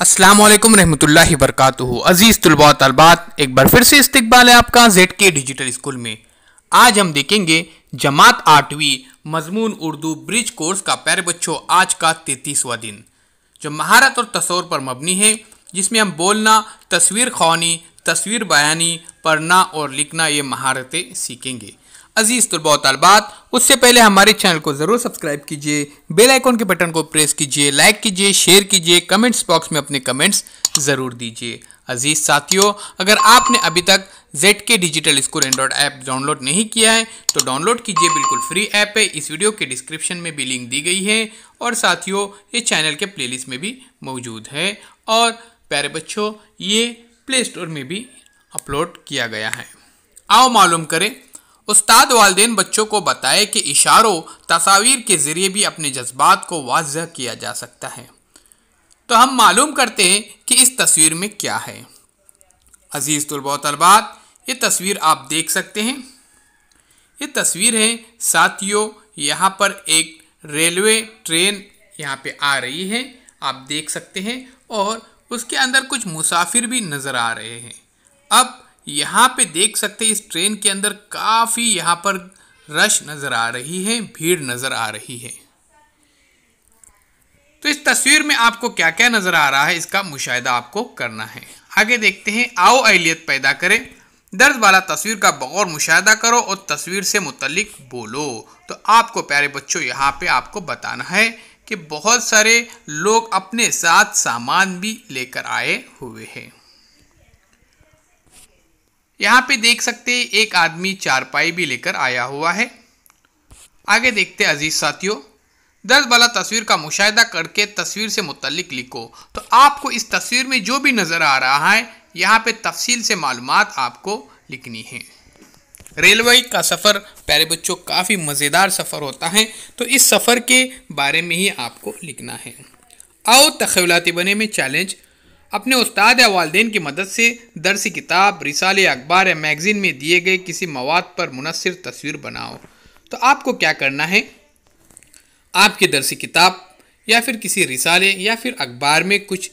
असलम रहमतुल्ला वरकत अज़ीज़ तलबा तलबात एक बार फिर से इस्तबाल है आपका जेड के डिजिटल स्कूल में आज हम देखेंगे जमात आठवीं मजमून उर्दू ब्रिज कोर्स का पैर बच्चों आज का तैतीसवा दिन जो महारत और तस्वर पर मबनी है जिसमें हम बोलना तस्वीर खवानी तस्वीर बयानी पढ़ना और लिखना ये महारतें सीखेंगे अजीज़ तलबा तलबात उससे पहले हमारे चैनल को ज़रूर सब्सक्राइब कीजिए बेल आइकॉन के बटन को प्रेस कीजिए लाइक कीजिए शेयर कीजिए कमेंट्स बॉक्स में अपने कमेंट्स ज़रूर दीजिए अजीज़ साथियों अगर आपने अभी तक जेड के digital school android app download नहीं किया है तो डाउनलोड कीजिए बिल्कुल फ्री ऐप है इस वीडियो के डिस्क्रिप्शन में भी लिंक दी गई है और साथियों ये चैनल के प्लेलिस्ट में भी मौजूद है और प्यारे बच्चों ये प्ले स्टोर में भी अपलोड किया गया है आओ मालूम करें उस्ताद वालदेन बच्चों को बताए कि इशारों तस्वीर के ज़रिए भी अपने जज्बात को वाजह किया जा सकता है तो हम मालूम करते हैं कि इस तस्वीर में क्या है अज़ीज़ तलबा तलबात ये तस्वीर आप देख सकते हैं ये तस्वीर है साथियों यहाँ पर एक रेलवे ट्रेन यहाँ पे आ रही है आप देख सकते हैं और उसके अंदर कुछ मुसाफिर भी नज़र आ रहे हैं अब यहाँ पे देख सकते इस ट्रेन के अंदर काफ़ी यहाँ पर रश नज़र आ रही है भीड़ नज़र आ रही है तो इस तस्वीर में आपको क्या क्या नज़र आ रहा है इसका मुशाहिदा आपको करना है आगे देखते हैं आओ अहलियत पैदा करें दर्द वाला तस्वीर का बौर मुशाहिदा करो और तस्वीर से मुतलिक बोलो तो आपको प्यारे बच्चों यहाँ पे आपको बताना है कि बहुत सारे लोग अपने साथ सामान भी लेकर आए हुए हैं यहाँ पे देख सकते हैं एक आदमी चारपाई भी लेकर आया हुआ है आगे देखते अजीज साथियों दर्द वाला तस्वीर का मुशाह करके तस्वीर से मुतलिक लिखो तो आपको इस तस्वीर में जो भी नज़र आ रहा है यहाँ पे तफसील से मालूम आपको लिखनी है रेलवे का सफ़र प्यारे बच्चों काफ़ी मज़ेदार सफ़र होता है तो इस सफ़र के बारे में ही आपको लिखना है आओ तखिलाती बने में चैलेंज अपने उस्ताद या वालदेन की मदद से दरसी किताब रिसाले अखबार या मैगज़ीन में दिए गए किसी मवाद पर मुनसर तस्वीर बनाओ तो आपको क्या करना है आपकी दरसी किताब या फिर किसी रिसाले या फिर अखबार में कुछ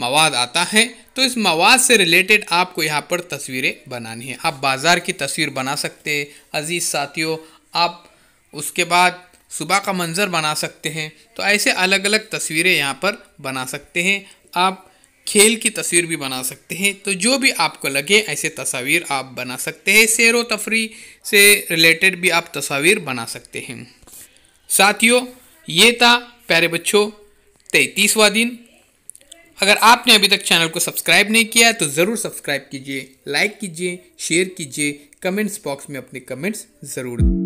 मवाद आता है तो इस मवाद से रिलेटेड आपको यहाँ पर तस्वीरें बनानी है आप बाज़ार की तस्वीर बना सकते हैं अज़ीज़ साथियों आप उसके बाद सुबह का मंज़र बना सकते हैं तो ऐसे अलग अलग तस्वीरें यहाँ पर बना सकते हैं आप खेल की तस्वीर भी बना सकते हैं तो जो भी आपको लगे ऐसे तस्वीर आप बना सकते हैं सैर व तफरी से रिलेटेड भी आप तस्वीर बना सकते हैं साथियों ये था प्यारे बच्चों तैतीसवा दिन अगर आपने अभी तक चैनल को सब्सक्राइब नहीं किया है तो ज़रूर सब्सक्राइब कीजिए लाइक कीजिए शेयर कीजिए कमेंट्स बॉक्स में अपने कमेंट्स ज़रूर दें